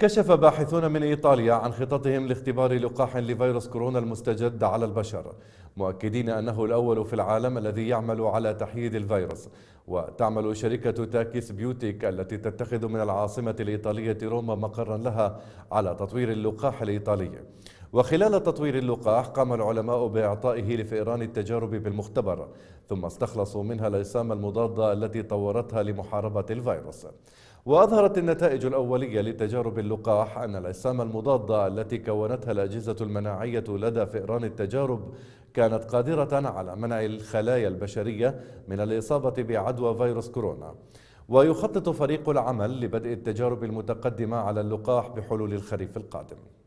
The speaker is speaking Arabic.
كشف باحثون من إيطاليا عن خططهم لاختبار لقاح لفيروس كورونا المستجد على البشر مؤكدين أنه الأول في العالم الذي يعمل على تحييد الفيروس وتعمل شركة تاكيس بيوتيك التي تتخذ من العاصمة الإيطالية روما مقرا لها على تطوير اللقاح الإيطالي وخلال تطوير اللقاح قام العلماء بإعطائه لفئران التجارب بالمختبر ثم استخلصوا منها الأجسام المضادة التي طورتها لمحاربة الفيروس وأظهرت النتائج الأولية لتجارب اللقاح أن الأجسام المضادة التي كونتها الأجهزة المناعية لدى فئران التجارب كانت قادرة على منع الخلايا البشرية من الإصابة بعدوى فيروس كورونا ويخطط فريق العمل لبدء التجارب المتقدمة على اللقاح بحلول الخريف القادم